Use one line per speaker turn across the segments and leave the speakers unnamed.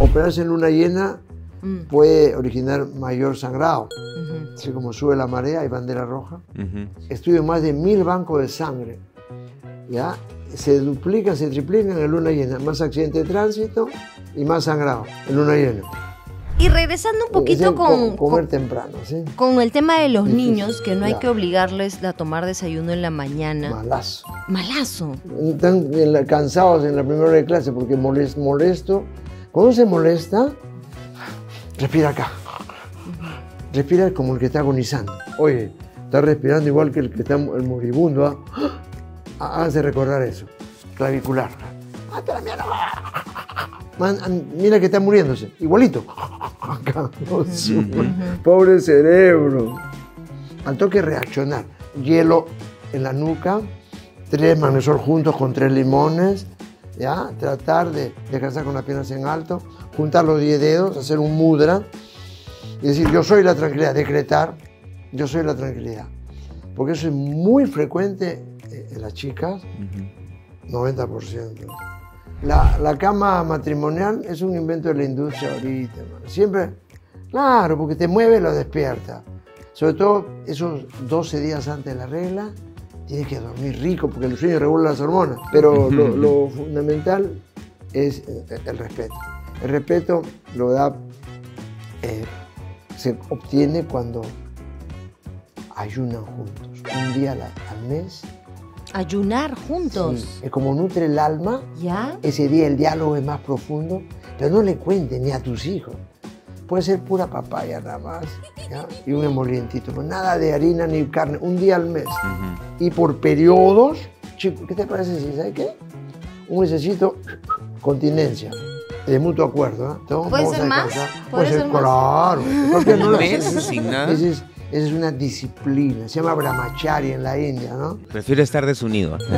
operarse en luna llena mm. puede originar mayor sangrado. Así como sube la marea, hay bandera roja. Estudio más de mil bancos de sangre. ¿ya? Se duplican, se triplican en luna llena. Más accidente de tránsito y más sangrado en luna llena.
Y regresando un poquito con,
comer temprano, ¿sí?
con el tema de los niños, que no hay que obligarles a tomar desayuno en la mañana. Malazo. Malazo.
Están cansados en la primera hora de clase porque molesto cuando se molesta, respira acá. Respira como el que está agonizando. Oye, está respirando igual que el que está el moribundo. Haz ¿ah? ah, Hace recordar eso. Clavicular. Mira que está muriéndose. Igualito. Pobre cerebro. Al toque reaccionar. Hielo en la nuca. Tres manesor juntos con tres limones. Tratar de descansar con las piernas en alto, juntar los 10 dedos, hacer un mudra y decir, yo soy la tranquilidad, decretar, yo soy la tranquilidad. Porque eso es muy frecuente eh, en las chicas, 90%. La, cama matrimonial es un invento de la industria ahorita, siempre, claro, porque te mueve y lo despierta. Sobre todo esos 12 días antes de la regla, tienes que dormir rico porque el sueño regula las hormonas. Pero lo, fundamental es eh, el respeto. El respeto lo da, eh, se obtiene cuando ayunan juntos, un día al, mes. Ayunar juntos. es como nutre el alma. Ya. Ese día el diálogo es más profundo, pero no le cuentes ni a tus hijos puede ser pura papaya nada más, y un emolientito, nada de harina ni carne, un día al mes. Y por periodos, ¿qué te parece si, ¿sabes qué? Un necesito continencia de mutuo acuerdo. ¿eh? ¿Puede, ser más? ¿Puede, ser, más? claro. Porque no lo es, es una disciplina. Se llama brahmacharya en la India, ¿no?
Prefiero estar desunido.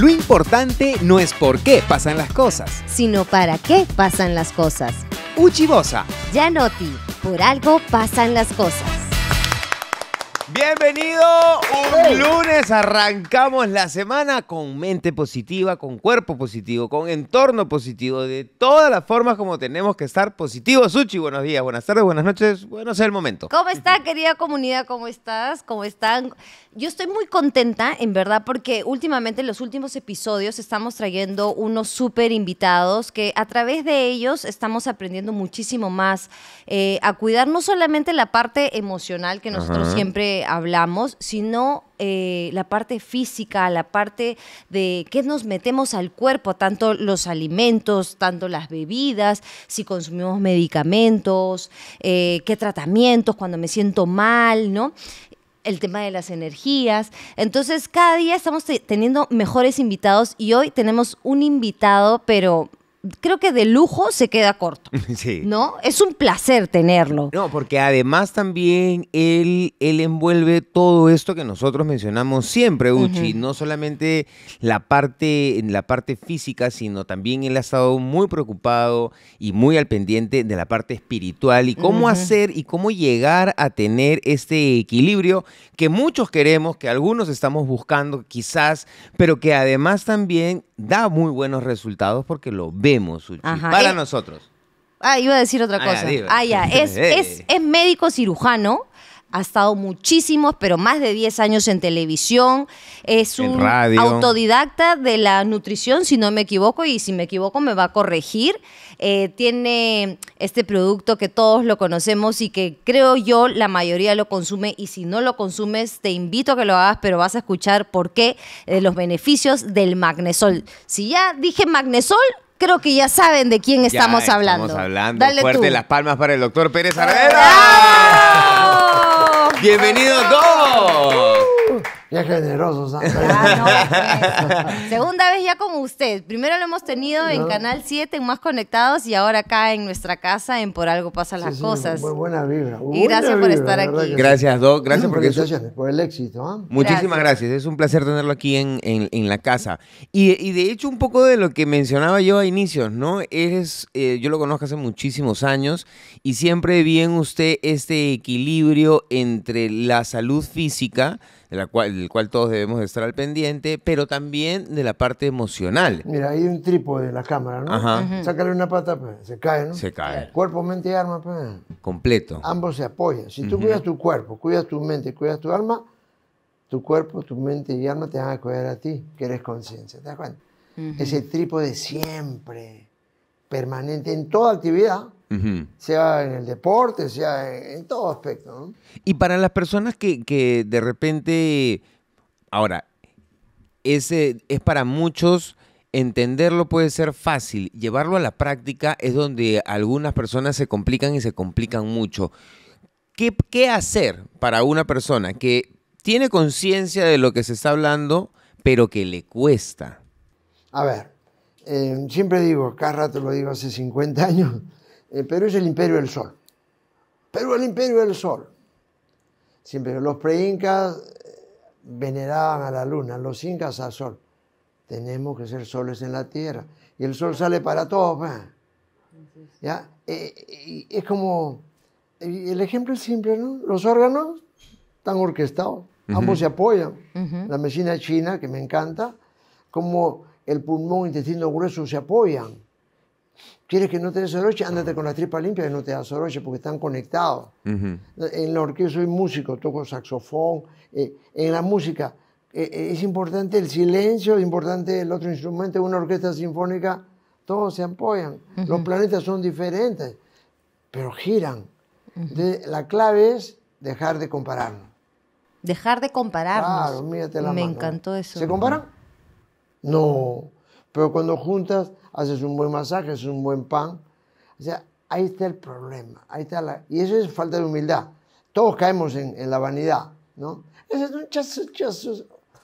Lo importante no es por qué pasan las
cosas, sino para
qué pasan las cosas.
Uchibosa.
Yanoti, por algo pasan las cosas.
Bienvenido, un lunes arrancamos la semana con mente positiva, con cuerpo positivo, con entorno positivo, de todas las formas como tenemos que estar positivos. Suchi, buenos días, buenas tardes, buenas noches, bueno, sea el momento. ¿Cómo
está, querida comunidad? ¿Cómo estás? ¿Cómo están? Yo estoy muy contenta, en verdad, porque últimamente en los últimos episodios estamos trayendo unos súper invitados que a través de ellos estamos aprendiendo muchísimo más eh, a cuidar no solamente la parte emocional que nosotros siempre hablamos, sino eh, la parte física, la parte de qué nos metemos al cuerpo, tanto los alimentos, tanto las bebidas, si consumimos medicamentos, eh, qué tratamientos, cuando me siento mal, ¿no? el tema de las energías. Entonces, cada día estamos teniendo mejores invitados y hoy tenemos un invitado, pero creo que de lujo se queda corto. Sí. ¿No? Es un placer
tenerlo. No, porque además también él, él envuelve todo esto que nosotros mencionamos siempre, Uchi. No solamente la parte, la parte física, sino también él ha estado muy preocupado y muy al pendiente de la parte espiritual y cómo hacer y cómo llegar a tener este equilibrio que muchos queremos, que algunos estamos buscando quizás, pero que además también da muy buenos resultados porque lo vemos, para eh, nosotros.
Ah, iba a decir otra cosa. Ah, ya. Ah, es, es, es médico cirujano ha estado muchísimos, pero más de 10 años en televisión. Es un autodidacta de la nutrición, si no me equivoco, y si me equivoco me va a corregir. Eh, tiene este producto que todos lo conocemos y que creo yo la mayoría lo consume, y si no lo consumes, te invito a que lo hagas, pero vas a escuchar por qué eh, los beneficios del magnesol. Si ya dije magnesol, creo que ya saben de
quién estamos hablando.
Estamos hablando. Dale Fuerte las palmas para el doctor Pérez ¡Bravo!
Bienvenidos todos ya generoso, ah,
pues. Segunda vez ya con usted. Primero lo hemos tenido en Canal 7, en Más Conectados, y ahora acá en nuestra casa, en Por Algo Pasan las Cosas. Muy
buena vibra. Y gracias por estar aquí. Gracias,
Doc. Gracias porque
por el éxito. ¿ah? Muchísimas
gracias. Es un placer tenerlo aquí en, en, la casa. Y, de hecho, un poco de lo que mencionaba yo a inicios, ¿no? Es, eh, yo lo conozco hace muchísimos años y siempre vi en usted este equilibrio entre la salud física, cual, del cual todos debemos estar al pendiente, pero también de la parte emocional.
Mira, hay un trípode de la cámara, ¿no? Ajá. Sácale una pata, pues, se cae, ¿no? Se cae. Cuerpo, mente y alma, pues.
Completo.
Ambos se apoyan. Si tú cuidas tu cuerpo, cuidas tu mente, cuidas tu alma, tu cuerpo, tu mente y alma te van a cuidar a ti, que eres conciencia. ¿Te das cuenta? Ese trípode siempre, permanente en toda actividad sea en el deporte, sea en, todo aspecto.
Y para las personas que, de repente, ahora, ese es para muchos entenderlo puede ser fácil, llevarlo a la práctica es donde algunas personas se complican y se complican mucho. ¿Qué, hacer para una persona que tiene conciencia de lo que se está hablando, pero que le cuesta?
A ver, eh, siempre digo, cada rato lo digo hace 50 años, eh, Perú es el imperio del sol. Perú es el imperio del sol. Siempre los preincas eh, veneraban a la luna, los incas al sol. Tenemos que ser soles en la tierra. Y el sol sale para todos. Pues. ¿Ya? Eh, es como, el ejemplo es simple, ¿no? Los órganos están orquestados, ambos se apoyan. La medicina china, que me encanta, como el pulmón, intestino grueso se apoyan ¿Quieres que no te desoroche, Ándate con la tripa limpia y no te desoroche porque están conectados. En la orquesta soy músico, toco saxofón. Eh, en la música eh, eh, es importante el silencio, es importante el otro instrumento. En una orquesta sinfónica todos se apoyan. Los planetas son diferentes, pero giran. la clave es dejar de compararnos.
Dejar de compararnos. Claro,
mírate la Me encantó eso. ¿Se comparan? No. Pero cuando juntas, haces un buen masaje, haces un buen pan. O sea, ahí está el problema. Ahí está Y eso es falta de humildad. Todos caemos en, en la vanidad, ¿no? Es un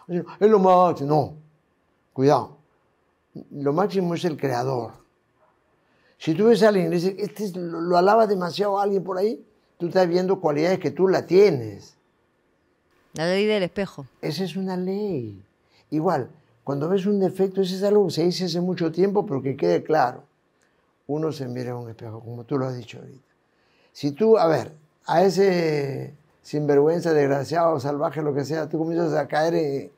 Es lo máximo. No, cuidado. Lo máximo es el creador. Si tú ves a alguien y dices, este lo, alabas demasiado a alguien por ahí, tú estás viendo cualidades que tú la tienes. La ley del espejo. Esa es una ley. Igual, cuando ves un defecto, ese es algo que se dice hace mucho tiempo, pero que quede claro. Uno se mira en un espejo, como tú lo has dicho ahorita. Si tú, a ver, a ese sinvergüenza, desgraciado, salvaje, lo que sea, tú comienzas a caer eh,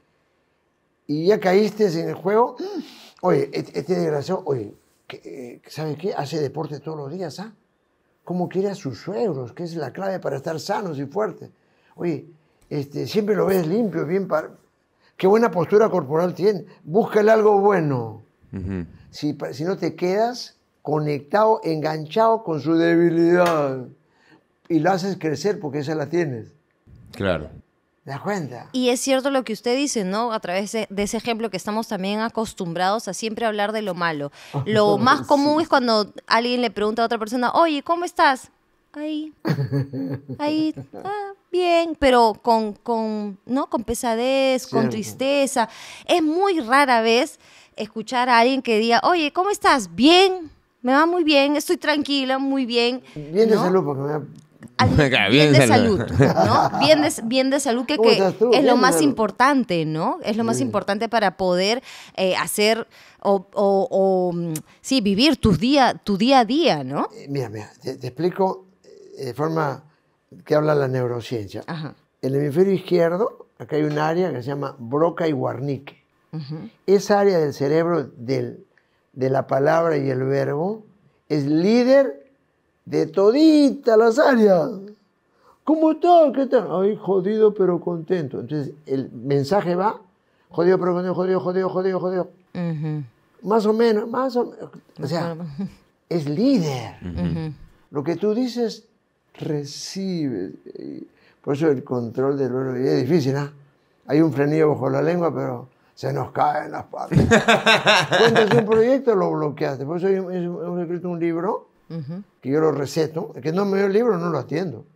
y ya caíste en el juego, oye, este, este, desgraciado, oye, eh, ¿sabes qué? Hace deporte todos los días, ¿ah? ¿Cómo quiere a sus suegros? Que es la clave para estar sanos y fuertes. Oye, este, siempre lo ves limpio, bien para qué buena postura corporal tiene. Búscale algo bueno. si, no te quedas conectado, enganchado con su debilidad y lo haces crecer porque esa la tienes. Claro. ¿Te cuenta?
Y es cierto lo que usted dice, ¿no? A través de, ese ejemplo que estamos también acostumbrados a siempre hablar de lo malo. Lo más común es cuando alguien le pregunta a otra persona, oye, ¿cómo estás? Ahí.
Ahí. Ah
bien, pero con, ¿no? con pesadez, con tristeza. Es muy rara vez escuchar a alguien que diga, oye, ¿cómo estás? Bien, me va muy bien, estoy tranquila, muy bien. Bien de salud,
porque me
Bien, de salud, ¿no?
Bien de, bien de salud, que, es lo más importante, ¿no? Es lo más importante para poder eh, hacer o, o, mm, sí, vivir tu día, tu día a día, ¿no?
Eh, mira, mira, te explico eh, de forma que habla la neurociencia. el hemisferio izquierdo, acá hay un área que se llama Broca y Guarnique. Esa área del cerebro de la palabra y el verbo es líder de toditas las áreas. ¿Cómo todo, ¿Qué tal? Ay, jodido pero contento. Entonces el mensaje va, jodido pero contento, jodido, jodido, jodido, jodido. Más o menos, más o menos. O sea, es líder. Lo que tú dices recibe Por eso el control del y es difícil, ¿ah? Hay un frenillo bajo la lengua, pero se nos caen las patas. Cuentas un proyecto, lo bloqueaste. Por eso hemos escrito un libro que yo lo receto. que no me dio el libro no lo atiendo.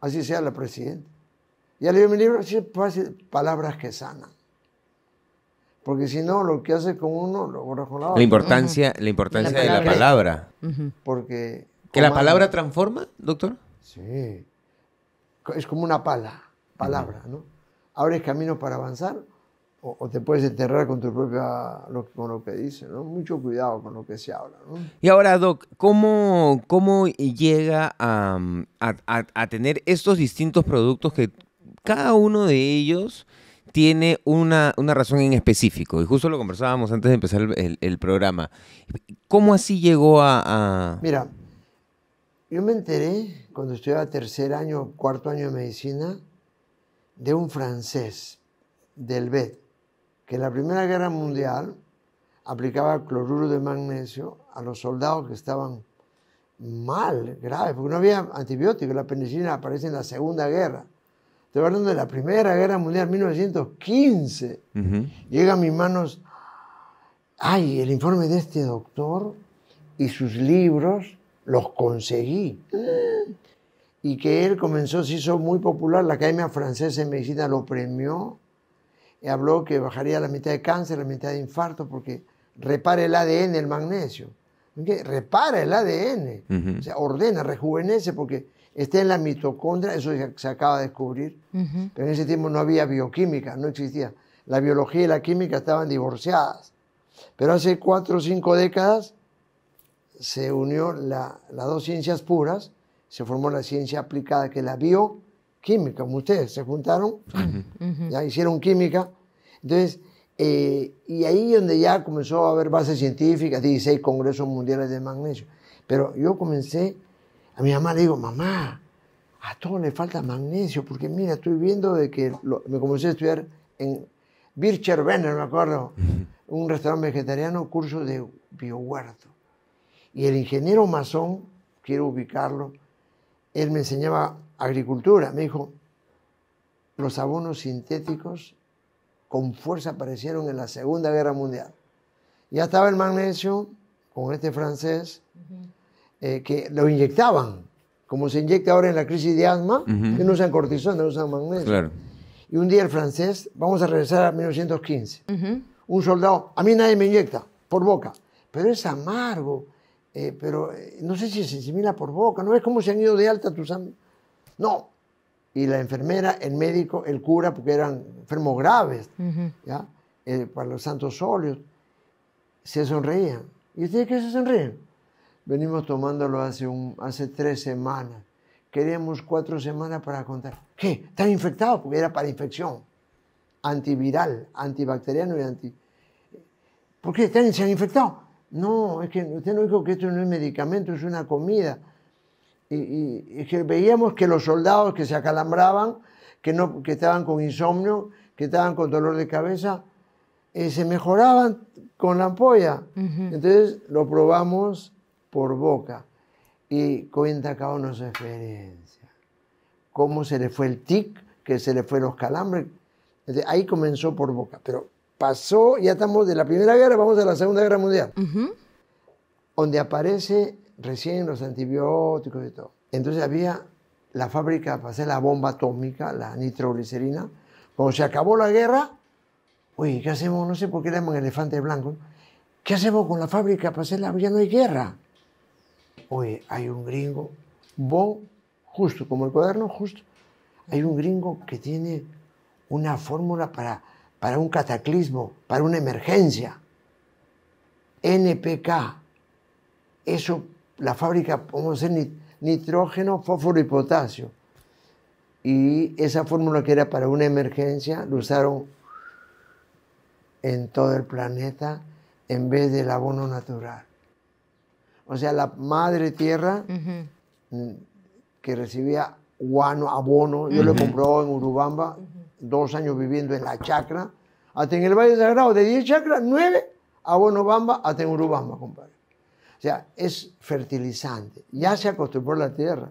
Así sea la presidenta. Ya leí mi libro, así es fácil, palabras que sanan porque si no lo que hace con uno lo borra con la otra. La importancia, la importancia
de la palabra.
Porque que la palabra transforma, doctor. Sí. Es como una pala, palabra, ¿no? Abres camino para avanzar o, te puedes enterrar con tu propia, lo, con lo que dice, ¿no? Mucho cuidado con lo que se habla, ¿no? Y ahora, Doc,
¿cómo, llega a, tener estos distintos productos que cada uno de ellos tiene una, razón en específico. Y justo lo conversábamos antes de empezar el, programa. ¿Cómo así llegó a,
Mira, yo me enteré cuando estudiaba tercer año, cuarto año de medicina, de un francés del BED, que en la Primera Guerra Mundial aplicaba cloruro de magnesio a los soldados que estaban mal, graves, porque no había antibióticos, la penicilina aparece en la Segunda Guerra. Estoy hablando de la Primera Guerra Mundial, 1915. Llega a mis manos, ay, el informe de este doctor y sus libros los conseguí. Y que él comenzó, se hizo muy popular, la Academia Francesa de Medicina lo premió, y habló que bajaría la mitad de cáncer, la mitad de infarto, porque repara el ADN el magnesio. Repara el ADN, o sea, ordena, rejuvenece, porque está en la mitocondria, eso se acaba de descubrir, pero en ese tiempo no había bioquímica, no existía. La biología y la química estaban divorciadas. Pero hace cuatro o cinco décadas se unió las dos ciencias puras, se formó la ciencia aplicada, que es la bioquímica, como ustedes se juntaron, ya hicieron química. Entonces, eh, y ahí donde ya comenzó a haber bases científicas, 16 congresos mundiales de magnesio. Pero yo comencé, a mi mamá le digo, mamá, a todo le falta magnesio, porque mira, estoy viendo de que me comencé a estudiar en Bircher Benner, me acuerdo, un restaurante vegetariano, curso de bioguardo. Y el ingeniero masón, quiero ubicarlo, él me enseñaba agricultura. Me dijo, los abonos sintéticos con fuerza aparecieron en la Segunda Guerra Mundial. Ya estaba el magnesio con este francés eh, que lo inyectaban, como se inyecta ahora en la crisis de asma, que no usan cortisona, no usan magnesio. Y un día el francés, vamos a regresar a 1915, un soldado, a mí nadie me inyecta, por boca, pero es amargo, eh, pero eh, no sé si se asimila por boca, ¿no es como se han ido de alta tus amigos? No. Y la enfermera, el médico, el cura, porque eran enfermos graves, ¿ya? Eh, para los santos óleos, se sonreían. ¿Y ustedes qué se sonreían? Venimos tomándolo hace, un, hace tres semanas. Queríamos cuatro semanas para contar. ¿Qué? ¿Están infectados? Porque era para infección. Antiviral, antibacteriano y anti... ¿Por qué? ¿Están, ¿Se han infectado? No, es que usted no dijo que esto no es medicamento, es una comida. Y, que veíamos que los soldados que se acalambraban, que, no, que estaban con insomnio, que estaban con dolor de cabeza, eh, se mejoraban con la ampolla. Entonces lo probamos por boca. Y cuenta cada uno su experiencia. Cómo se le fue el tic, que se le fue los calambres. ahí comenzó por boca. Pero pasó, ya estamos de la Primera Guerra, vamos a la Segunda Guerra Mundial, donde aparece recién los antibióticos y todo. Entonces había la fábrica para hacer la bomba atómica, la nitroglicerina. Cuando se acabó la guerra, oye, ¿qué hacemos? No sé por qué le llaman elefante blanco. ¿Qué hacemos con la fábrica para hacer la... Ya no hay guerra. Oye, hay un gringo, vos, justo como el cuaderno, justo. Hay un gringo que tiene una fórmula para para un cataclismo, para una emergencia. NPK, eso, la fábrica, vamos a hacer nitrógeno, fósforo y potasio. Y esa fórmula que era para una emergencia, lo usaron en todo el planeta en vez del abono natural. O sea, la madre tierra
mm,
que recibía guano, abono, yo lo compró en Urubamba, dos años viviendo en la chacra, hasta en el Valle Sagrado, de 10 chacras, 9 a Bonobamba, hasta en Urubamba, compadre. O sea, es fertilizante, ya se acostumbró la tierra.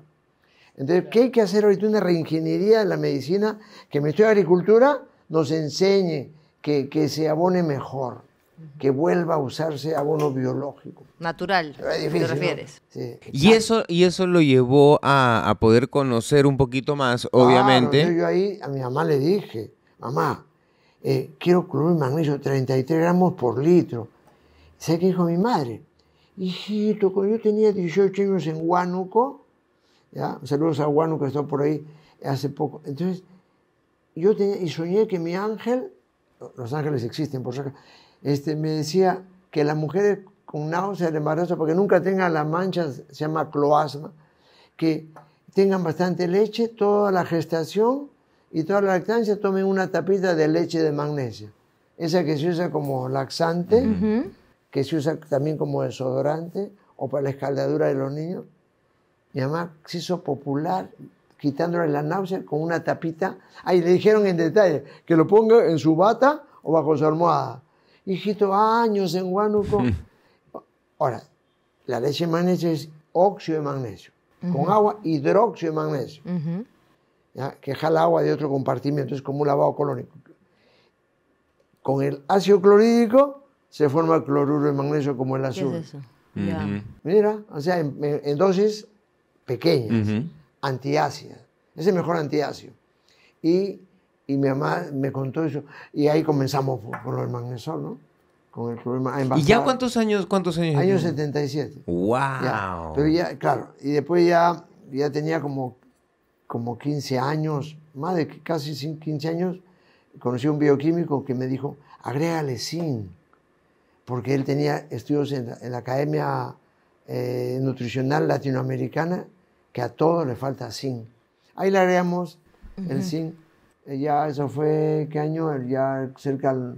Entonces, ¿qué hay que hacer ahorita? Una reingeniería de la medicina, que el Ministerio de Agricultura nos enseñe que, que se abone mejor que vuelva a usarse abono biológico.
Natural, te refieres.
Y, eso, y eso lo llevó a, poder conocer un poquito más, obviamente.
yo, ahí a mi mamá le dije, mamá, eh, quiero cloruro magnesio 33 gramos por litro. ¿Sabes qué dijo mi madre? Hijito, cuando yo tenía 18 años en Huánuco, saludos a Huánuco que está por ahí hace poco. Entonces, yo tenía, y soñé que mi ángel, los ángeles existen por acá este, me decía que las mujeres con náusea de embarazo, porque nunca tengan las manchas, se llama cloasma, que tengan bastante leche, toda la gestación y toda la lactancia tomen una tapita de leche de magnesia. Esa que se usa como laxante, que se usa también como desodorante o para la escaldadura de los niños. Mi mamá se hizo popular quitándole la náusea con una tapita. Ahí le dijeron en detalle que lo ponga en su bata o bajo su almohada hijito, años en Huánuco. Mm. Ahora, la leche de magnesio es óxido de magnesio, con agua hidróxido de magnesio, que jala agua de otro compartimiento, es como un lavado colónico. Con el ácido clorhídrico se forma cloruro de magnesio como el azul. Mira, o sea, en, dosis pequeñas, antiácidas. Es el mejor antiácido. Y y mi mamá me contó eso. Y ahí comenzamos con el manguesol, ¿no? Con el problema. ¿Y ya cuántos años? ¿Cuántos años? Año 77. ¡Wow! Pero ya, claro. Y después ya, ya tenía como, como 15 años, más de casi 15 años. Conocí a un bioquímico que me dijo: agrégale zinc. Porque él tenía estudios en la, Academia eh, Nutricional Latinoamericana que a todo le falta zinc. Ahí le agregamos el zinc eh, ya eso fue, ¿qué año? Ya cerca del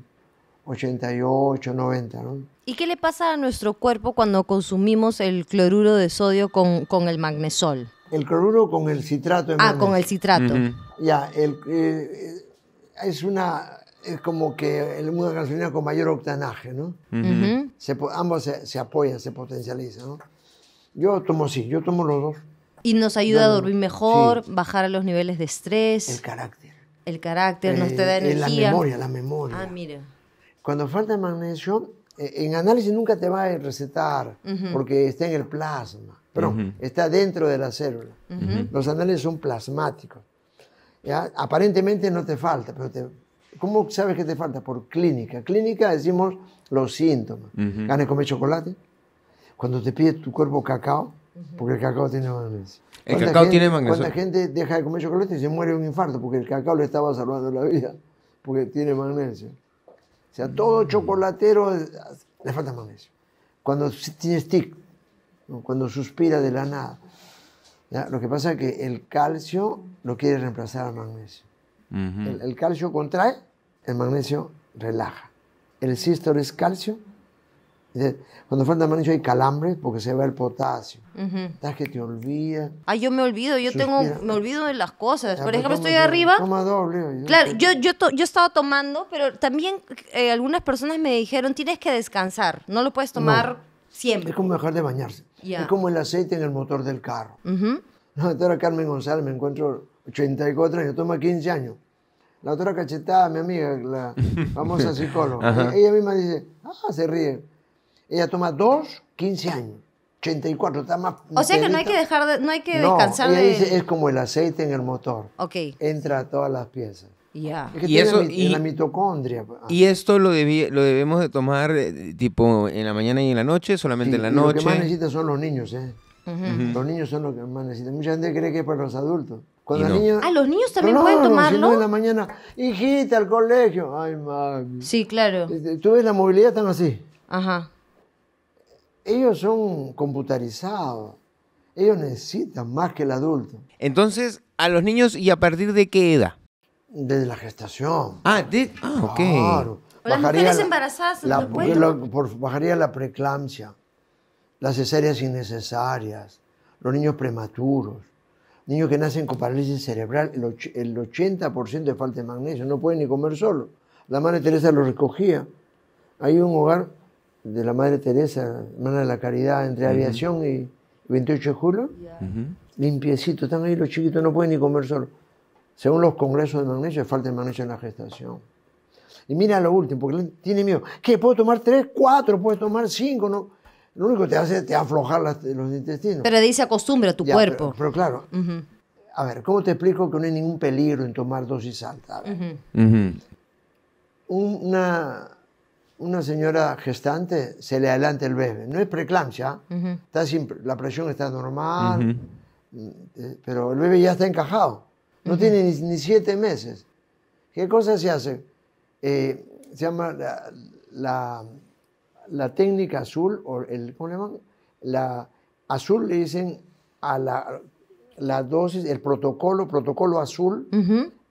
88, 90, ¿no?
¿Y qué le pasa a nuestro cuerpo cuando consumimos el cloruro de sodio con, con el magnesol?
El cloruro con el citrato. En ah, con el citrato. Ya, el, eh, eh, es una es como que el mundo gasolina con mayor octanaje, ¿no? ambos se, apoyan, se potencializan, ¿no? Yo tomo sí, yo tomo los dos. Y nos ayuda a dormir
mejor, bajar bajar los niveles de estrés.
El carácter.
El carácter, no nos te eh, da energía. La memoria, la memoria. Ah, mira.
Cuando falta magnesio, eh, en análisis nunca te va a recetar porque está en el plasma, pero está dentro de la célula. Los análisis son plasmáticos. Aparentemente no te falta, pero te, ¿cómo sabes que te falta? Por clínica. Clínica decimos los síntomas. Ganas comer chocolate, cuando te pide tu cuerpo cacao, porque el cacao tiene magnesio. El cacao tiene magnesio. ¿Cuánta gente deja de comer chocolate y se muere de un infarto? Porque el cacao le estaba salvando la vida, porque tiene magnesio. O sea, todo mm. chocolatero le falta magnesio. Cuando tiene stick, cuando suspira de la nada. Lo que pasa es que el calcio lo quiere reemplazar al magnesio.
el,
calcio contrae, el magnesio relaja. El sístole es calcio, cuando falta mancha hay calambres porque se va el potasio. Estás que te olvidas.
Ah, yo me olvido, yo tengo, me olvido de las cosas. Por pues, ejemplo, estoy arriba. Toma
doble. Claro, yo,
yo, yo estaba tomando, pero también eh, algunas personas me dijeron, tienes que descansar, no lo puedes tomar
siempre. Es como dejar de bañarse. Es como el aceite en el motor del carro. La doctora Carmen González, me encuentro 84 años, toma 15 años la otra cachetada, mi amiga, la famosa psicóloga, ella misma dice, ah, se ríe. Ella toma 2, 15 años. 84, está más. O sea que no hay que
dejar, de, no hay que descansar de... es
como el aceite en el motor. Ok. Entra a todas las piezas. Ya. Es que y eso, la, y, la mitocondria. Pues. Y esto lo, debí, lo
debemos de tomar eh, tipo en la mañana y en la noche, solamente en la noche. Lo que más
necesitan son los niños, ¿eh? Los niños son los que más necesitan. Mucha gente cree que es para los adultos. Cuando Ah, los niños también pueden tomarlo. Si en la mañana, hijita, al colegio. Ay, mami. Sí, claro. Eh, eh, Tú ves la movilidad tan así. Ajá ellos son computarizados. Ellos necesitan más que el adulto. Entonces, a los niños y a partir de qué edad? Desde la gestación. Ah, ah ok. Claro. las mujeres embarazadas.
La, lo,
por, bajaría la preeclampsia, las cesáreas innecesarias, los niños prematuros, niños que nacen con parálisis cerebral, el, el 80% de falta de magnesio, no pueden ni comer solo. La madre Teresa lo recogía. Hay un hogar de la Madre Teresa, hermana de la Caridad, entre aviación y 28 de julio, limpiecito, están ahí los chiquitos, no pueden ni comer solo. Según los congresos de magnesio, falta de magnesio en la gestación. Y mira lo último, porque tiene miedo. ¿Qué? ¿Puedo tomar tres, cuatro? ¿Puedo tomar cinco? No. Lo único que te hace es te aflojar los intestinos. Pero dice acostumbre a tu cuerpo. Pero, claro, a ver, ¿cómo te explico que no hay ningún peligro en tomar dosis altas? Una una señora gestante se le adelanta el bebé. No es preeclampsia, la presión está normal, mm, eh, pero el bebé ya está encajado. No tiene ni, siete meses. ¿Qué cosa se hace? Eh, se llama la, técnica azul, o el, ¿cómo le llaman? La azul le dicen a la, dosis, el protocolo, protocolo azul,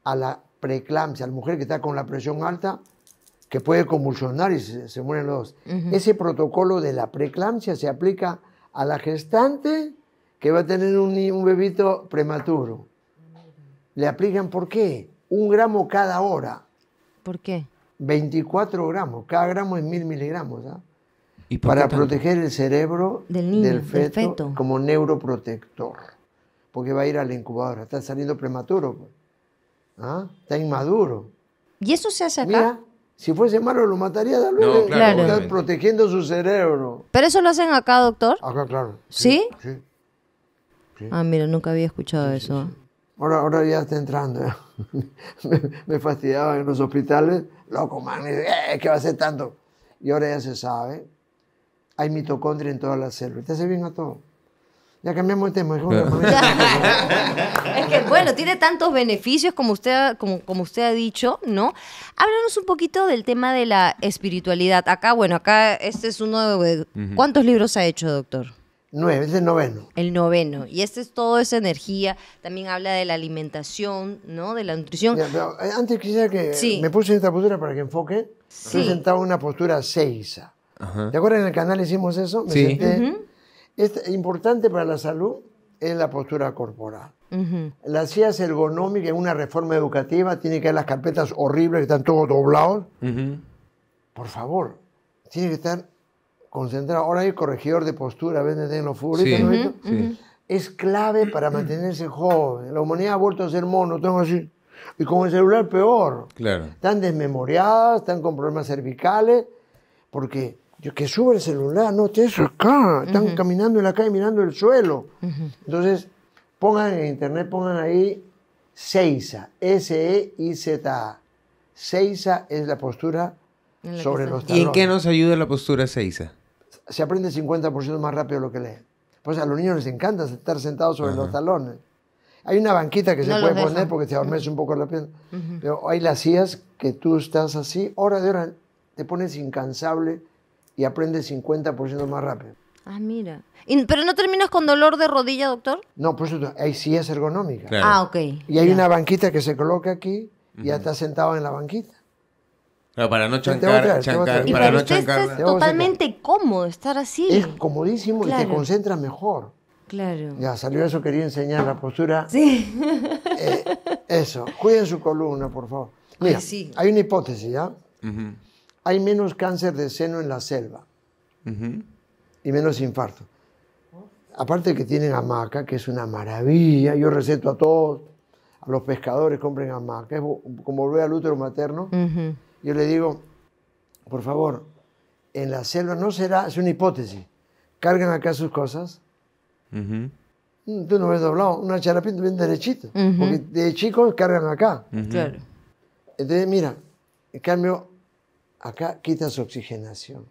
a la preeclampsia, a la mujer que está con la presión alta, que puede convulsionar y se, mueren los. dos. Ese protocolo de la preeclampsia se aplica a la gestante que va a tener un, bebito prematuro. Le aplican, ¿por qué? Un gramo cada hora. ¿Por qué? 24 gramos. Cada gramo es mil miligramos. ¿ah? ¿Y para proteger el cerebro del, feto, como neuroprotector. Porque va a ir a la incubadora. Está saliendo prematuro. Pues. ¿Ah? Está inmaduro. ¿Y eso se hace acá? Si fuese malo, lo mataría de protegiendo su cerebro.
¿Pero eso lo hacen acá, doctor? Acá, claro. ¿Sí?
Sí. Ah, mira, nunca había escuchado eso. ahora, ahora ya está entrando. me, fastidiaba en los hospitales. Loco, man, eh, ¿qué va a hacer tanto? Y ahora ya se sabe. Hay mitocondria en todas las células. Te hace bien a todo. Ya cambiamos el tema.
es que, bueno, tiene tantos beneficios como usted, como, usted ha dicho, ¿no? Háblanos un poquito del tema de la espiritualidad. Acá, bueno, acá este es uno de... ¿Cuántos libros ha
hecho, doctor? Nueve, es el noveno. El noveno. Y
este es todo esa energía. También habla de la alimentación, ¿no? De la
nutrición. Eh, antes quisiera que me puse en esta postura para que enfoque. Sí. sentaba una postura seiza. ¿Te acuerdas en el canal hicimos eso? Me sí. senté es importante para la salud es la postura corporal. La CIA es ergonómica, es una reforma educativa, tiene que haber las carpetas horribles que están todos doblados. Por favor, tiene que estar concentrado. Ahora hay corregidor de postura, venden en los futbolistas. ¿no? Es clave para mantenerse joven. La humanidad ha vuelto a ser mono, tengo así. Y con el celular peor. Claro. Están desmemoriadas, están con problemas cervicales, porque yo que sube el celular, no, te es acá. Están caminando en la calle mirando el suelo. Entonces, pongan en internet, pongan ahí Seiza, S-E-I-Z-A. Seiza es la postura
sobre los talones. ¿Y
en qué
nos ayuda la postura Seiza?
Se aprende 50% más rápido lo que lee. Pues a los niños les encanta estar sentados sobre los talones. Hay una banquita que se puede poner porque te adormece un poco la pierna. Pero hay las sillas que tú estás así, hora de hora, te pones incansable y aprende 50% más rápido.
Ah, mira. ¿Pero no terminas con dolor de rodilla, doctor?
No, por eso Ahí sí es ergonómica. Ah, ok. Y hay una banquita que se coloca aquí y ya estás sentado en la banquita. Pero para no chancar, chancar para, no chancar. totalmente cómodo estar así. Es comodísimo y te concentras mejor.
Claro. Ya salió
eso, quería enseñar la postura. Sí. Eh, eso. Cuiden su columna, por favor. Mira, hay una hipótesis, ¿ya? Uh hay menos cáncer de seno en la selva
y
menos infarto. Aparte que tienen hamaca, que es una maravilla, yo receto a todos, a los pescadores compren hamaca, es como volver al útero materno, yo le digo, por favor, en la selva no será, es una hipótesis, cargan acá sus cosas,
mm,
tú no ves doblado, una charapita bien derechita. porque de chicos cargan acá.
Entonces,
mira, en cambio, acá quitas oxigenación.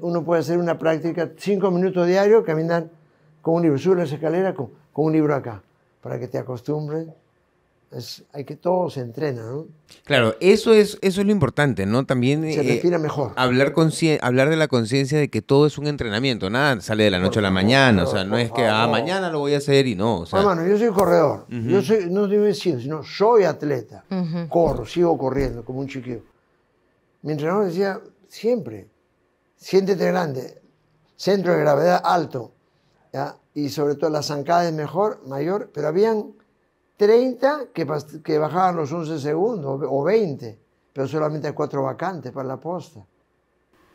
uno puede hacer una práctica cinco minutos diario, caminar con un libro, subir las escaleras con, con un libro acá, para que te acostumbres es, hay que todo se entrena, ¿no?
Claro, eso es, eso es lo importante, ¿no? También... Se eh, respira mejor. Hablar, hablar de la conciencia de que todo es un entrenamiento, nada sale de la noche a la mañana, o sea, no es que, ah, mañana lo voy a hacer y no, o sea...
Hermano, yo soy corredor, yo soy, no soy vecino, sino soy atleta, corro, sigo corriendo como un chiquillo. Mi entrenador decía siempre, siéntete grande, centro de gravedad alto, y sobre todo la zancada es mejor, mayor, pero habían 30 que, que bajaban los 11 segundos o 20, pero solamente hay 4 vacantes para la posta.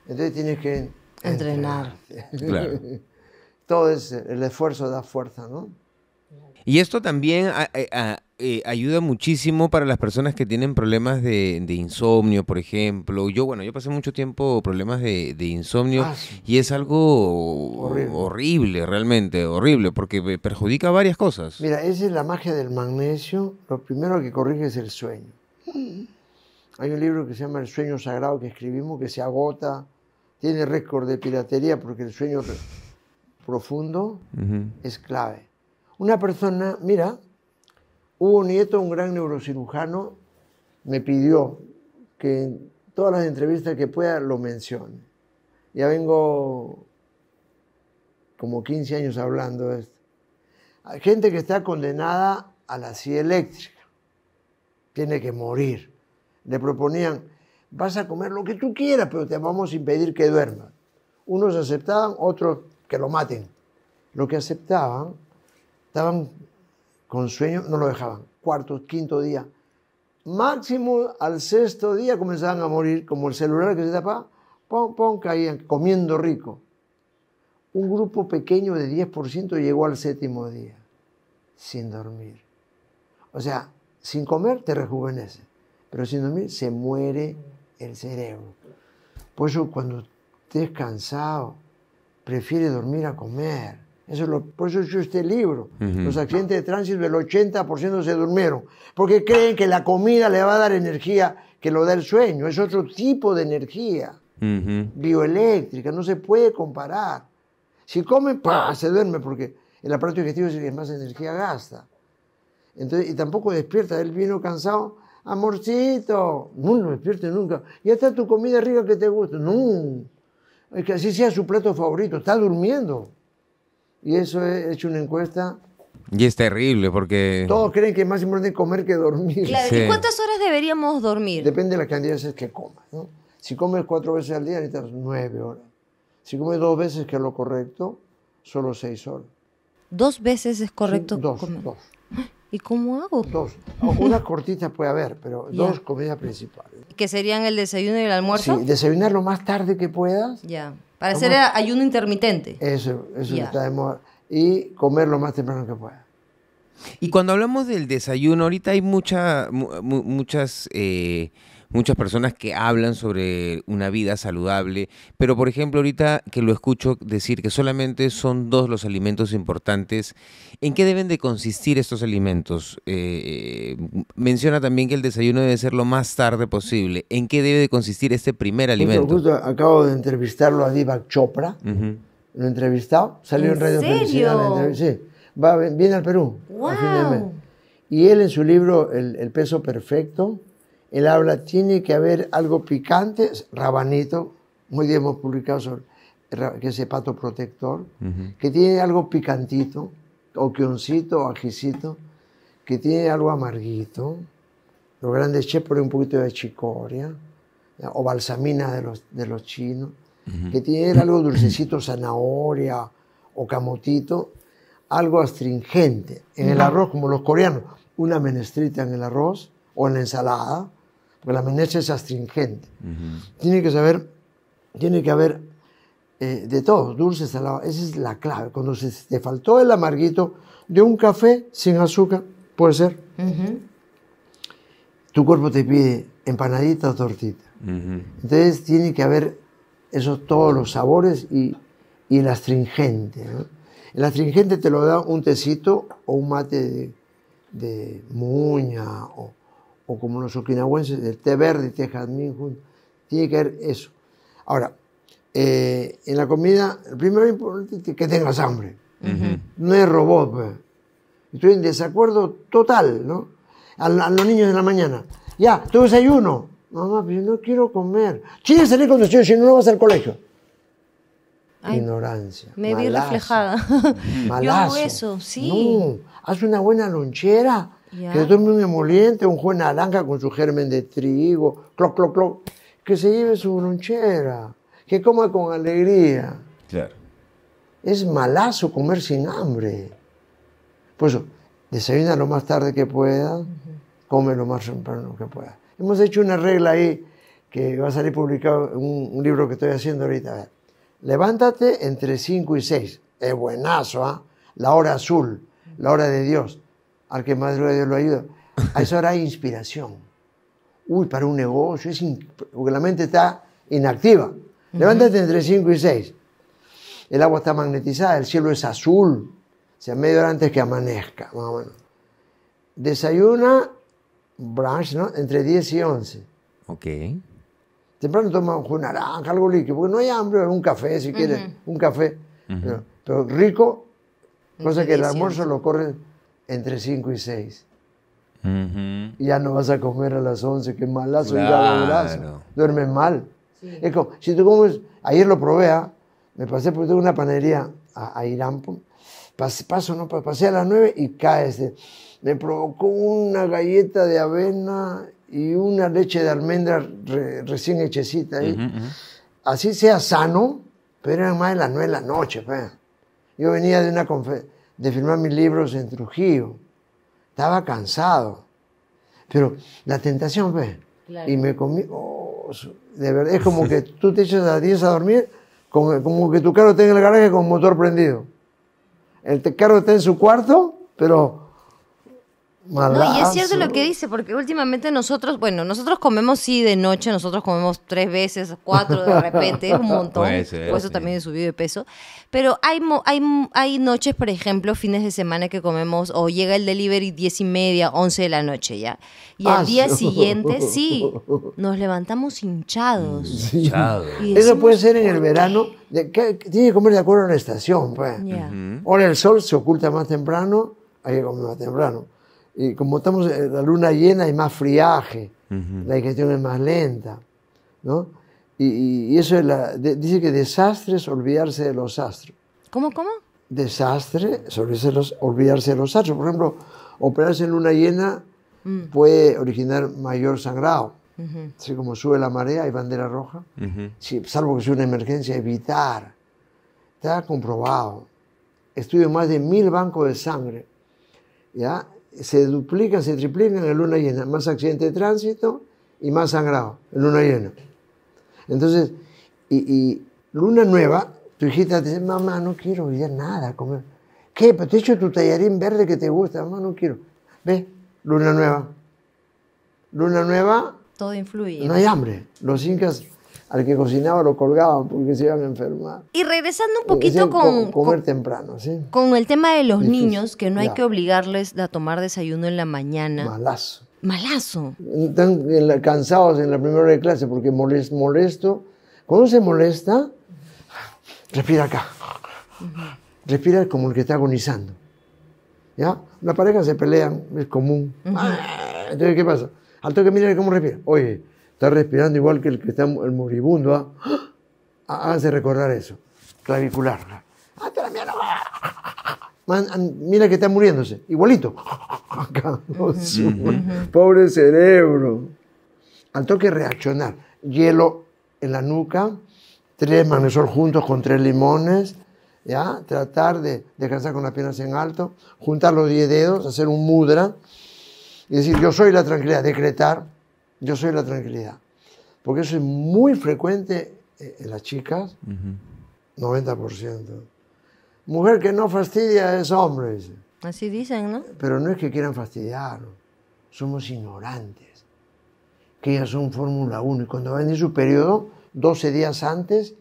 Entonces tienes que entrenar. Claro. Todo es, el esfuerzo da fuerza, ¿no?
Y esto también eh, ayuda muchísimo para las personas que tienen problemas de, insomnio, por ejemplo. Yo, bueno, yo pasé mucho tiempo problemas de, insomnio ah, y es algo horrible. realmente horrible, porque perjudica varias cosas.
Mira, esa es la magia del magnesio. Lo primero que corrige es el sueño. Hay un libro que se llama El sueño sagrado que escribimos que se agota, tiene récord de piratería porque el sueño profundo es clave. Una persona, mira, un Nieto, un gran neurocirujano, me pidió que en todas las entrevistas que pueda lo mencione. Ya vengo como 15 años hablando de esto. Hay gente que está condenada a la silla eléctrica. Tiene que morir. Le proponían, vas a comer lo que tú quieras, pero te vamos a impedir que duermas. Unos aceptaban, otros que lo maten. Lo que aceptaban estaban con sueño no lo dejaban. Cuarto, quinto día. Máximo al sexto día comenzaban a morir, como el celular que se tapa, pon, pon, caían, comiendo rico. Un grupo pequeño de 10% llegó al séptimo día, sin dormir. O sea, sin comer te rejuvenece, pero sin dormir se muere el cerebro. Por eso cuando estés cansado, prefieres dormir a comer. Eso por eso hecho este libro. Los accidentes de tránsito, el 80% se durmieron. Porque creen que la comida le va a dar energía que lo da el sueño. Es otro tipo de energía bioeléctrica. No se puede comparar. Si come, se duerme porque el aparato digestivo es el que más energía gasta. Entonces, y tampoco despierta. Él vino cansado. Amorcito, no, no despierte nunca. y está tu comida rica que te gusta. No. que así sea su plato favorito. Está durmiendo. Y eso he hecho una encuesta.
Y es terrible
porque... Todos creen que es más importante comer que dormir. ¿y cuántas
horas deberíamos dormir? Depende de
las cantidades que comas, Si comes cuatro veces al día necesitas nueve horas. Si comes dos veces, que es lo correcto, solo seis horas. ¿Dos veces es correcto dos, comer? Dos. ¿Y cómo hago? Dos. Una cortita puede haber, pero dos comidas principales.
¿Que serían el desayuno y el almuerzo? Sí, desayunar
lo más tarde que puedas.
Ya. Para hacer ayuno intermitente.
Eso, eso está de moda. Y comer lo más temprano que pueda.
Y cuando hablamos
del desayuno, ahorita hay
mucha, muchas eh, muchas personas que hablan sobre una vida saludable, pero por ejemplo ahorita que lo escucho decir que solamente son dos los alimentos importantes, ¿en qué deben de consistir estos alimentos? Eh, eh, menciona también que el desayuno debe ser lo más tarde posible. ¿En qué debe de consistir este primer alimento?
acabo de entrevistarlo a Divak Chopra, lo he entrevistado, salió en, en Radio sí, va, viene al Perú Y él en su libro el peso perfecto, el habla, tiene que haber algo picante, rabanito, muy bien hemos publicado que ese pato protector, que tiene algo picantito, o oquioncito, o ajicito, que tiene algo amarguito. Los grandes chefs ponen un poquito de chicoria, o balsamina de los, de los chinos, que tiene algo dulcecito, zanahoria o camotito, algo astringente. En el arroz, como los coreanos, una menestrita en el arroz o en la ensalada, porque la amnesia es astringente. Tiene que saber, tiene que haber eh, de todo, dulce, salado. Esa es la clave. Cuando se te faltó el amarguito de un café sin azúcar, puede ser. Tu cuerpo te pide empanadita o tortita.
Entonces
tiene que haber esos todos los sabores y, y el astringente. El astringente te lo da un tecito o un mate de, de muña o o como los okinawenses, el té verde, té jazmín, tiene que haber eso. Ahora, eh, en la comida, lo primero importante es que tengas hambre. No es robot. Pues. Estoy en desacuerdo total, ¿no? A, los niños de la mañana. Ya, tu desayuno. Mamá, pero no quiero comer. Tienes que salir con desayuno, si no, no vas al colegio. Ignorancia. Me vi reflejada. Yo hago
eso, sí. No,
haz una buena lonchera que tome un emoliente, un juez naranja con su germen de trigo, cloc, cloc, cloc. Que se lleve su bronchera. que coma con alegría. Claro. Es malazo comer sin hambre. Por eso, desayuna lo más tarde que pueda, come lo más temprano que pueda. Hemos hecho una regla ahí que va a salir publicado en un, libro que estoy haciendo ahorita. levántate entre 5 y 6. Es buenazo, ¿ah? La hora azul, la hora de Dios al que más Dios lo ayuda. A eso hora hay inspiración. Uy, para un negocio, es porque la mente está inactiva. Levántate entre 5 y 6. El agua está magnetizada, el cielo es azul. O sea, media hora antes que amanezca, Desayuna, brunch, ¿no? Entre 10 y 11. Ok. Temprano toma un naranja, algo líquido, porque no hay hambre, un café, si quieres, un café. pero, pero, rico, cosa que el almuerzo lo corre entre 5 y 6. ya no vas a comer a las 11, que malazo, claro. Duermes mal. si tú comes, ayer lo probé, ¿ah? me pasé por una panadería a, Irán, pasé, paso, no, pasé a las 9 y cae este. Me provocó una galleta de avena y una leche de almendra recién hechecita Así sea sano, pero era más de las 9 de la noche. Pues. Yo venía de una conferencia de firmar mis libros en Trujillo. Estaba cansado. Pero la tentación fue. Y me comí. Oh, de verdad, es como que tú te echas a 10 a dormir, como, como que tu carro está en el garaje con motor prendido. El carro está en su cuarto, pero y es cierto lo
que dice, porque últimamente nosotros, bueno, nosotros comemos sí de noche, nosotros comemos tres veces, cuatro de repente, un montón, por eso también he subido de peso, pero hay, hay, hay noches, por ejemplo, fines de semana que comemos o llega el delivery diez y media, once de la noche ya,
y al ah, día siguiente sí,
nos levantamos hinchados.
eso puede ser en el verano,
que, tiene que comer de acuerdo a la estación, pues. Ahora el sol se oculta más temprano, hay que comer más temprano. Y como estamos en eh, la luna llena, hay más friaje, la digestión es más lenta, ¿no? Y, y eso es la, dice que desastre es olvidarse de los astros. ¿Cómo, cómo? Desastre es olvidarse de los astros. Por ejemplo, operarse en luna llena mm. puede originar mayor sangrado. Así como sube la marea, hay bandera roja. salvo que sea una emergencia, evitar. Está comprobado. Estudio más de mil bancos de sangre. ¿ya? se duplica, se triplican, en la luna llena. Más accidente de tránsito y más sangrado en luna llena. Entonces, y, luna nueva, tu hijita te dice, mamá, no quiero vivir nada comer. ¿Qué? Pero te he hecho tu tallarín verde que te gusta, mamá, no quiero. Ve, luna nueva. Luna nueva. Todo influye. No hay hambre. Los incas al que cocinaba lo colgaban porque se iban a enfermar.
Y regresando un eh, poquito con...
Comer temprano, ¿sí?
Con el tema de los niños, que no hay que obligarles a tomar desayuno en la mañana. Malazo. Malazo.
Están cansados en la primera de clase porque molesto. molesto. Cuando se molesta, respira acá. Respira como el que está agonizando. ¿Ya? Las parejas se pelean, es común. Ah, entonces, ¿qué pasa? Al toque, miren cómo respira. Oye, está respirando igual que el que está el moribundo, háganse ¿ah? ¡Ah! Ah, recordar eso, clavicular. mira que está muriéndose, igualito. Pobre cerebro. Al toque reaccionar, hielo en la nuca, tres manesol juntos con tres limones, ¿ya? tratar de descansar con las piernas en alto, juntar los diez dedos, hacer un mudra, y decir, yo soy la tranquilidad, decretar, yo soy la tranquilidad. Porque eso es muy frecuente eh, en las chicas, 90%. Mujer que no fastidia es hombre, Así dicen, ¿no? Pero no es que quieran fastidiar. somos ignorantes. Que ellas son Fórmula 1 y cuando van en su periodo, 12 días antes,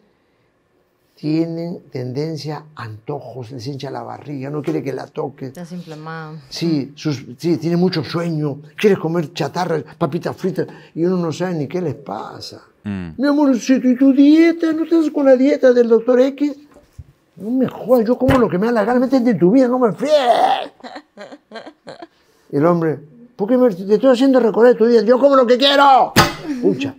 tienen tendencia a antojos, les hincha la barriga, no quiere que la toque. Estás inflamado. Sí, sí tiene mucho sueño, quiere comer chatarra, papitas fritas, y uno no sabe ni qué les pasa. Mm. Mi amor, si tu, dieta, ¿no estás con la dieta del doctor X? No me jodas, yo como lo que me da la gana, métete en tu vida, no me fríes. El hombre, ¿por qué me, te estoy haciendo recordar tu dieta? Yo como lo que quiero. Escucha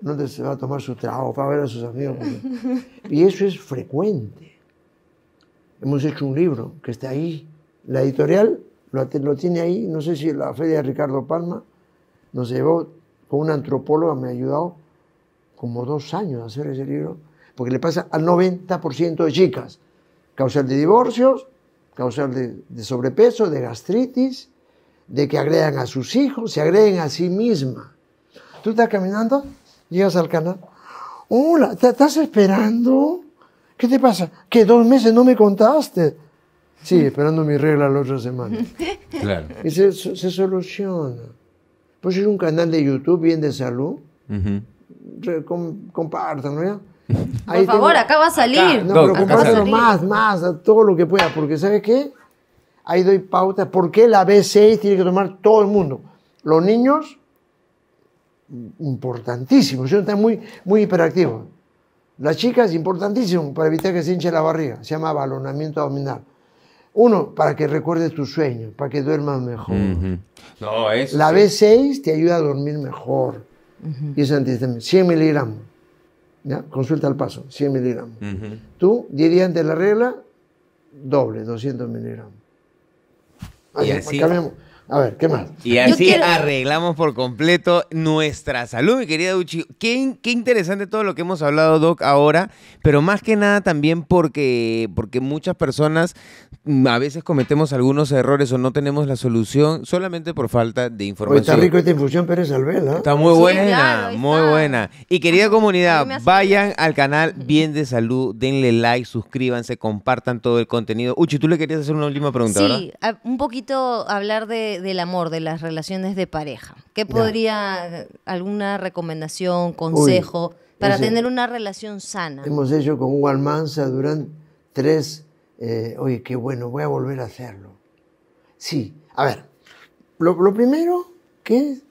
no se va a tomar su trabajo, para ver a sus amigos. Y eso es frecuente. Hemos hecho un libro que está ahí. La editorial lo, tiene ahí, no sé si la Feria Ricardo Palma nos llevó con un antropólogo me ha ayudado como dos años a hacer ese libro, porque le pasa al 90% de chicas. Causal de divorcios, causal de, de sobrepeso, de gastritis, de que agregan a sus hijos, se agregan a sí misma. Tú estás caminando llegas al canal. Hola, ¿te estás esperando? ¿Qué te pasa? Que dos meses no me contaste. Sí, esperando mi regla la otra semana. Claro. Y se, se soluciona. Pues es un canal de YouTube bien de salud. compartan, ¿no? Por favor, acá va a
salir. no, pero compártelo más,
más, todo lo que pueda, porque ¿sabes qué? Ahí doy pauta, ¿Por qué la B6 tiene que tomar todo el mundo? Los niños, importantísimo. Yo está muy, muy hiperactivo. las chica es importantísimo para evitar que se hinche la barriga. Se llama balonamiento abdominal. Uno, para que recuerdes tus sueños, para que duermas mejor.
no, la
B6 te ayuda a dormir mejor. Y es 100 miligramos. Consulta al paso, 100 miligramos. Tú, 10 días de la regla, doble, 200 miligramos. y cambiamos. A ver, ¿qué más? Y así
arreglamos por completo nuestra salud, mi querida Uchi. Qué, qué, interesante todo lo que hemos hablado, Doc, ahora, pero más que nada también porque, porque muchas personas mm, a veces cometemos algunos errores o no tenemos la solución solamente por falta de información. está rico esta
infusión Pérez ver, Está muy buena,
muy buena. Y querida comunidad, vayan al canal Bien de Salud, denle like, suscríbanse, compartan todo el contenido. Uchi, tú le querías hacer una última pregunta, Sí,
un poquito hablar de del amor, de las relaciones de pareja? ¿Qué podría, alguna recomendación, consejo, para tener una relación sana? Hemos
hecho con Hugo Almanza durante tres, eh, oye, qué bueno, voy a volver a hacerlo. Sí, a ver, lo, primero que es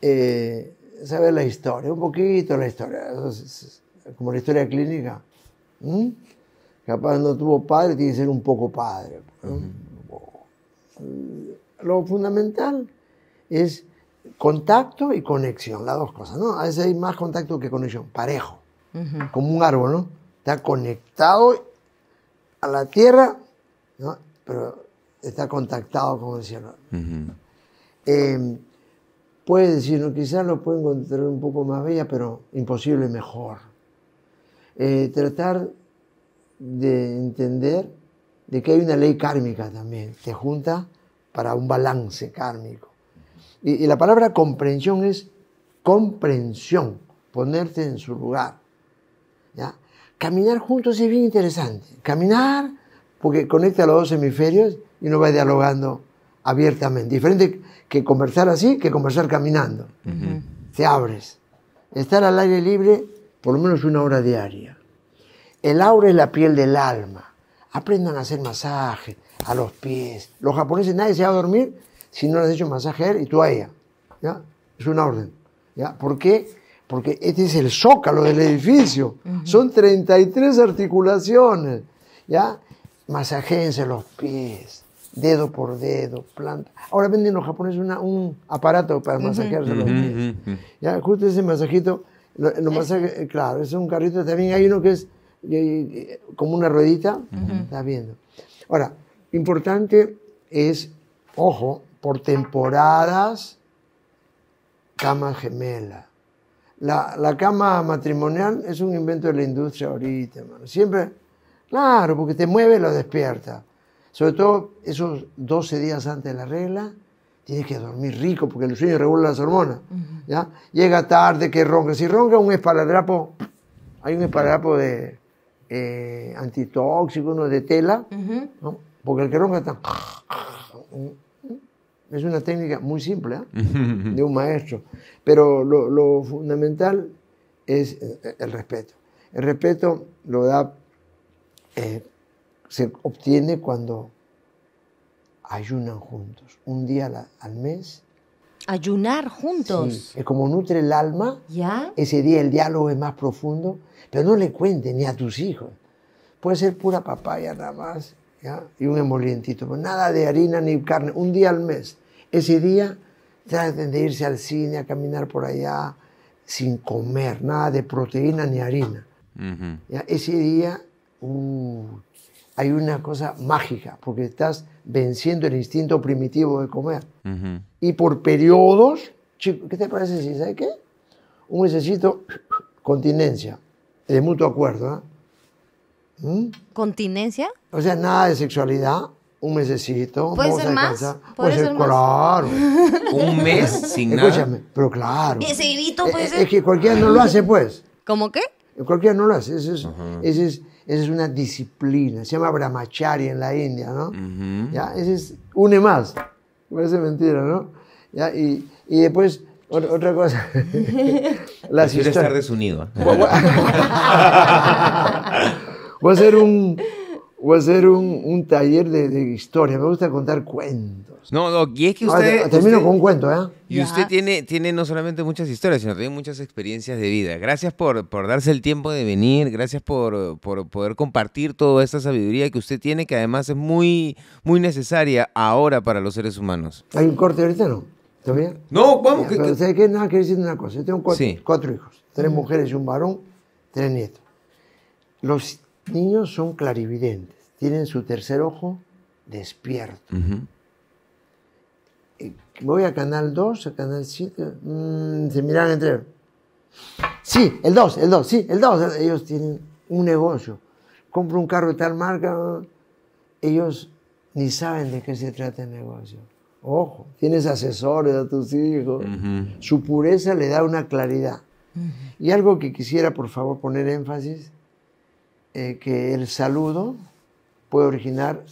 eh, saber la historia, un poquito la historia, como la historia clínica. Capaz no tuvo padre, tiene que ser un poco padre. ¿no? lo fundamental es contacto y conexión, las dos cosas, ¿no? A veces hay más contacto que conexión, parejo, como un árbol, ¿no? Está conectado a la tierra, ¿no? Pero está contactado con el cielo. puede decirlo, quizás lo puede encontrar un poco más bella, pero imposible mejor. Eh, tratar de entender de que hay una ley kármica también, se junta para un balance kármico. Y, la palabra comprensión es comprensión, ponerte en su lugar. ¿ya? Caminar juntos es bien interesante. Caminar porque conecta los dos hemisferios y uno va dialogando abiertamente. Diferente que conversar así que conversar caminando. Te abres. Estar al aire libre por lo menos una hora diaria. El aura es la piel del alma. Aprendan a hacer masajes a los pies. Los japoneses nadie se va a dormir si no les has hecho masaje y tú a ella. ¿ya? Es una orden. ¿ya? ¿Por qué? Porque este es el zócalo del edificio. Son 33 articulaciones. ¿ya? Masajéense los pies, dedo por dedo, planta. Ahora venden los japoneses un aparato para masajearse los
pies.
¿ya? Justo ese masajito, lo, eh, claro, es un carrito. También hay uno que es eh, eh, como una ruedita, está viendo. Ahora, Importante es, ojo, por temporadas, cama gemela. La, cama matrimonial es un invento de la industria ahorita, Siempre, claro, porque te mueve y lo despierta. Sobre todo esos 12 días antes de la regla, tienes que dormir rico porque el sueño regula las hormonas. ¿ya? Llega tarde, que ronca. Si ronca un espaladrapo, hay un espaladrapo de eh, antitóxico, uno de tela, ¿no? Porque el que está... Es una técnica muy simple ¿eh?
de
un maestro. Pero lo, fundamental es eh, el respeto. El respeto lo da, eh, se obtiene cuando ayunan juntos, un día al mes.
Ayunar
juntos. es como nutre el alma. ¿Ya? Ese día el diálogo es más profundo, pero no le cuente ni a tus hijos. Puede ser pura papaya nada más y un emolientito. Pues nada de harina ni carne, un día al mes. Ese día traten de irse al cine, a caminar por allá, sin comer, nada de proteína ni harina. ¿Ya? Ese día uh, hay una cosa mágica, porque estás venciendo el instinto primitivo de comer. Y por periodos, chico, ¿qué te parece si, ¿sabes qué? Un necesito continencia, de mutuo acuerdo, ¿eh? ¿Mm?
¿Continencia?
O sea, nada de sexualidad. Un mesecito. ¿Puede ser más? ¿Puede, ser, Claro. Un mes sin nada. Escúchame, pero claro. Ese
grito puede es, eh, ser. Es que cualquiera no lo hace, pues. ¿Cómo qué?
Cualquiera no lo hace. Eso es, eso es, es una disciplina. Se llama brahmacharya en la India, ¿no? ¿Ya? Ese es une más. Parece mentira, ¿no? ¿Ya? Y, y después otra, cosa. Las
estar desunido. ¿eh?
Voy a hacer un, a un, taller de, de, historia. Me gusta contar cuentos.
No, no, y es que ah, usted. termino con un cuento,
¿eh? Y usted
tiene, tiene no solamente muchas historias, sino también muchas experiencias de vida. Gracias por, por darse el tiempo de venir. Gracias por, poder compartir toda esta sabiduría que usted tiene, que además es muy, muy necesaria ahora para los seres humanos.
¿Hay un corte ahorita no? bien?
No, vamos. que...
qué? Nada, quiero decir una cosa. Yo tengo cuatro, cuatro hijos: tres mujeres y un varón, tres nietos. Los niños son clarividentes, tienen su tercer ojo despierto. Eh, voy a canal 2, a canal 7, mm, se miran entre... Sí, el 2, el 2, sí, el 2. Ellos tienen un negocio. Compro un carro de tal marca, ellos ni saben de qué se trata el negocio. Ojo, tienes asesores a tus hijos. Su pureza le da una claridad. Y algo que quisiera, por favor, poner énfasis eh, que el saludo puede originar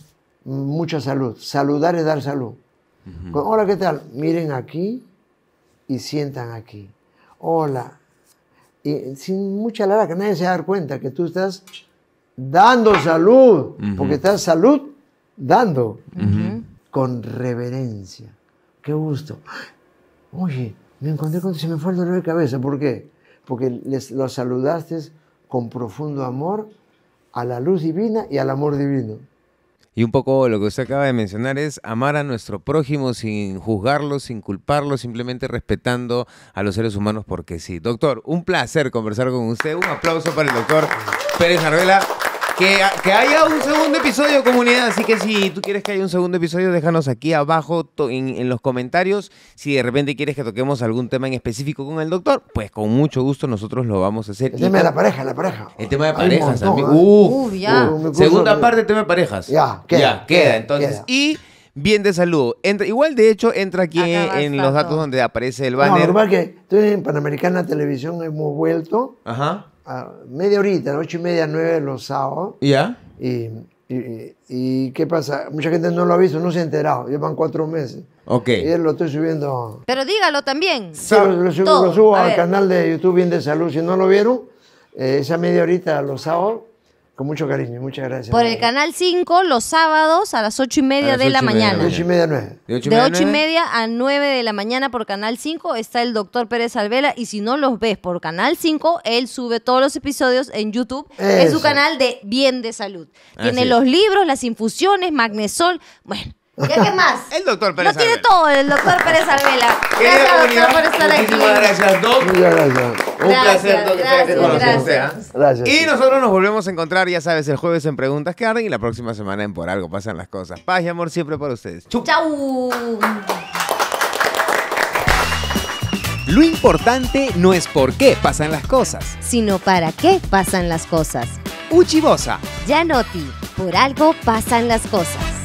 mucha salud. Saludar es dar salud. Pues, Hola, ¿qué tal? Miren aquí y sientan aquí. Hola. Y sin mucha larga, que nadie se va a dar cuenta que tú estás dando salud, porque estás salud dando, con reverencia. Qué gusto. Oye, me encontré con... Se me fue el dolor de cabeza. ¿Por qué? Porque les, los saludaste con profundo amor a la luz divina y al amor divino.
Y un poco lo que usted acaba de mencionar es amar a nuestro prójimo sin juzgarlo, sin culparlo, simplemente respetando a los seres humanos porque sí. Doctor, un placer conversar con usted. Un aplauso para el doctor Pérez Arvela. Que, haya un segundo episodio, comunidad. Así que si tú quieres que haya un segundo episodio, déjanos aquí abajo en, los comentarios. Si de repente quieres que toquemos algún tema en específico con el doctor, pues con mucho gusto nosotros lo vamos a hacer. El tema de la pareja, la pareja. El tema de parejas ¿eh? ya. Segunda parte, tema de parejas. Ya, queda. Ya, queda, entonces. Y. Bien de salud. igual, de hecho, entra aquí en, los datos donde aparece
el banner. No, normal que estoy en Panamericana Televisión, hemos vuelto. Ajá media horita, ocho y media, nueve los sábados. ¿Ya? Y, y, qué pasa? Mucha gente no lo ha visto, no se ha enterado. Llevan cuatro meses. Ok. Y lo estoy subiendo.
Pero dígalo también. Sí,
lo, subo, al canal de YouTube Bien de Salud. Si no lo vieron, eh, esa media horita los sábados con mucho cariño, muchas gracias. Por
el canal 5, los sábados a las 8 y media de la mañana. De 8 y media a 9. De la mañana por canal 5 está el doctor Pérez Alvela. Y si no los ves por canal 5, él sube todos los episodios en YouTube. Es su canal de Bien de Salud. Tiene los libros, las infusiones, magnesol. Bueno qué más?
El doctor Pérez Lo tiene
todo el doctor Pérez Alvela. Gracias, doctor, por estar aquí. Muchísimas
gracias, Doc. Muchas gracias. Un placer, Doc, gracias, con ¿ah? gracias. Y nosotros nos volvemos a encontrar, ya sabes, el jueves en Preguntas que y la próxima semana en Por Algo Pasan las Cosas. Paz y amor siempre para ustedes. Chau.
Chau.
Lo importante no es por qué pasan las cosas,
sino para qué pasan las cosas.
Uchibosa.
Yanoti. Por algo pasan las cosas.